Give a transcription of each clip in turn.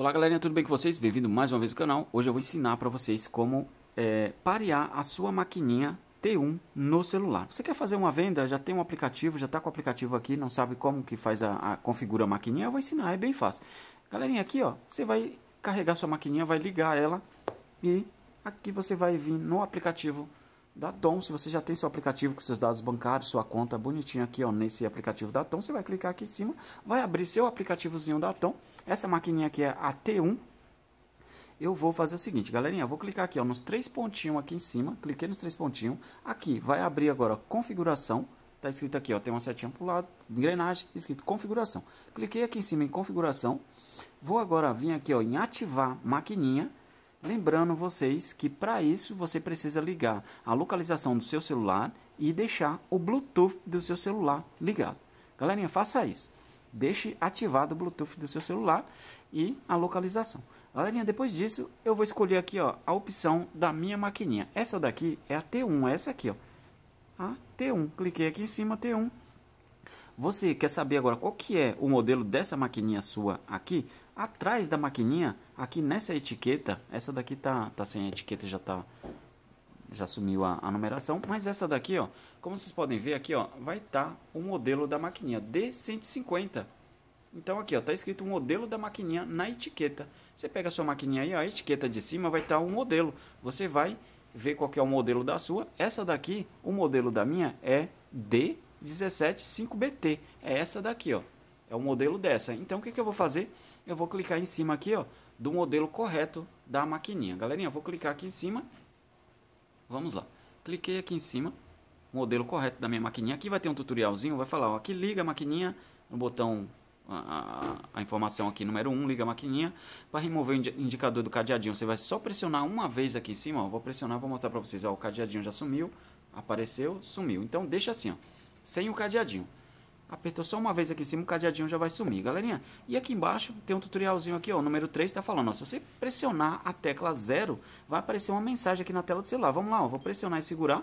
Olá galerinha, tudo bem com vocês? Bem-vindo mais uma vez ao canal. Hoje eu vou ensinar para vocês como é, parear a sua maquininha T1 no celular. Você quer fazer uma venda, já tem um aplicativo, já está com o aplicativo aqui, não sabe como que faz a, a, configura a maquininha, eu vou ensinar, é bem fácil. Galerinha, aqui ó, você vai carregar sua maquininha, vai ligar ela e aqui você vai vir no aplicativo da Tom. Se você já tem seu aplicativo com seus dados bancários, sua conta bonitinha aqui ó, nesse aplicativo da Tom, você vai clicar aqui em cima, vai abrir seu aplicativozinho da Tom. Essa maquininha aqui é a T1. Eu vou fazer o seguinte, galerinha, eu vou clicar aqui ó, nos três pontinhos aqui em cima, cliquei nos três pontinhos, aqui vai abrir agora configuração, tá escrito aqui, ó, tem uma setinha para o lado, engrenagem, escrito configuração. Cliquei aqui em cima em configuração. Vou agora vir aqui, ó, em ativar maquininha. Lembrando vocês que para isso você precisa ligar a localização do seu celular e deixar o Bluetooth do seu celular ligado. Galerinha, faça isso. Deixe ativado o Bluetooth do seu celular e a localização. Galerinha, depois disso eu vou escolher aqui ó, a opção da minha maquininha. Essa daqui é a T1, essa aqui ó. A T1, cliquei aqui em cima, T1. Você quer saber agora qual que é o modelo dessa maquininha sua aqui? atrás da maquininha, aqui nessa etiqueta, essa daqui tá, tá sem etiqueta, já tá já sumiu a, a, numeração, mas essa daqui, ó, como vocês podem ver aqui, ó, vai estar tá o modelo da maquininha D150. Então aqui, ó, tá escrito o modelo da maquininha na etiqueta. Você pega a sua maquininha aí, ó, a etiqueta de cima vai estar tá o modelo. Você vai ver qual que é o modelo da sua. Essa daqui, o modelo da minha é D175BT. É essa daqui, ó. É o modelo dessa. Então o que, que eu vou fazer? Eu vou clicar em cima aqui, ó, do modelo correto da maquininha. Galerinha, eu vou clicar aqui em cima. Vamos lá. Cliquei aqui em cima, modelo correto da minha maquininha. Aqui vai ter um tutorialzinho, vai falar, ó, aqui liga a maquininha no botão a, a, informação aqui, número 1, um, liga a maquininha. Para remover o indicador do cadeadinho, você vai só pressionar uma vez aqui em cima. Ó. Vou pressionar, vou mostrar para vocês. Ó, o cadeadinho já sumiu, apareceu, sumiu. Então deixa assim, ó, sem o cadeadinho. Apertou só uma vez aqui em cima, o cadeadinho já vai sumir, galerinha. E aqui embaixo tem um tutorialzinho aqui, ó, número 3, tá falando, ó, se você pressionar a tecla zero, vai aparecer uma mensagem aqui na tela do celular. Vamos lá, ó, vou pressionar e segurar.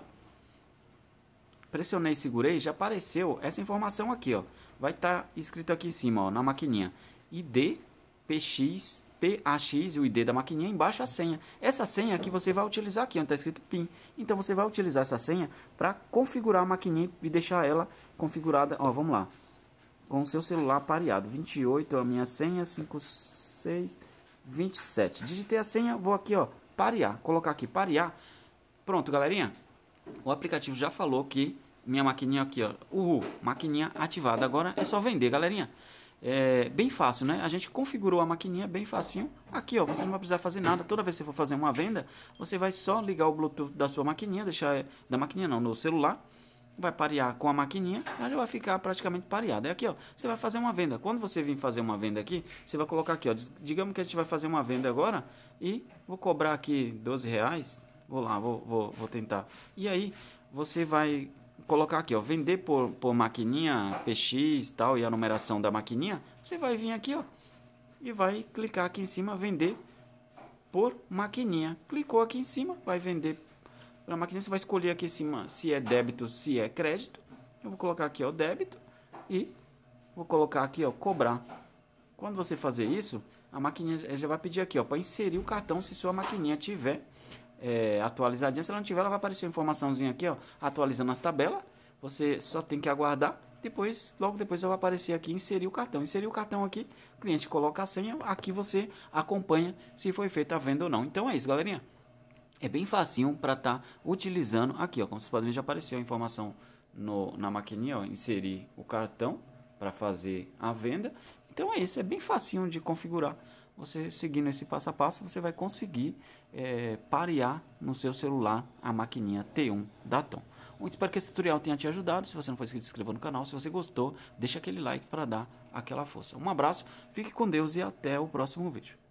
Pressionei e segurei, já apareceu essa informação aqui, ó. Vai estar tá escrito aqui em cima, ó, na maquininha. ID PX PAX, o ID da maquininha, embaixo a senha. Essa senha que você vai utilizar aqui, onde está escrito PIN. Então você vai utilizar essa senha para configurar a maquininha e deixar ela configurada. Ó, vamos lá. Com o seu celular pareado. 28 é a minha senha, 56, 27. Digitei a senha, vou aqui, ó, parear. Colocar aqui, parear. Pronto, galerinha. O aplicativo já falou que minha maquininha aqui, ó. Uhul, maquininha ativada. Agora é só vender, galerinha. É bem fácil, né? A gente configurou a maquininha bem facinho. Aqui, ó, você não vai precisar fazer nada. Toda vez que você for fazer uma venda, você vai só ligar o Bluetooth da sua maquininha, deixar é, da maquininha não, no celular. Vai parear com a maquininha, ela vai ficar praticamente pareada. É aqui, ó, você vai fazer uma venda. Quando você vir fazer uma venda aqui, você vai colocar aqui, ó, digamos que a gente vai fazer uma venda agora e vou cobrar aqui 12 reais. Vou lá, vou, vou, vou tentar. E aí, você vai colocar aqui, ó, vender por, por maquininha PX tal e a numeração da maquininha, você vai vir aqui, ó, e vai clicar aqui em cima vender por maquininha. Clicou aqui em cima, vai vender para maquininha, você vai escolher aqui em cima se é débito, se é crédito. Eu vou colocar aqui, ó, débito e vou colocar aqui, ó, cobrar. Quando você fazer isso, a maquininha já vai pedir aqui, ó, para inserir o cartão se sua maquininha tiver é, atualizadinha. Se ela não tiver, ela vai aparecer uma informaçãozinha aqui, ó, atualizando as tabelas. Você só tem que aguardar. Depois, logo depois vai aparecer aqui inserir o cartão. Inserir o cartão aqui, o cliente coloca a senha, aqui você acompanha se foi feita a venda ou não. Então é isso, galerinha. É bem facinho para estar tá utilizando aqui, ó, como vocês podem ver, já apareceu a informação no, na maquininha, ó, inserir o cartão para fazer a venda. Então é isso, é bem facinho de configurar você seguindo esse passo a passo, você vai conseguir é, parear no seu celular a maquininha T1 da Tom. espero que esse tutorial tenha te ajudado. Se você não foi inscrito, se inscreva no canal. Se você gostou, deixa aquele like para dar aquela força. Um abraço, fique com Deus e até o próximo vídeo.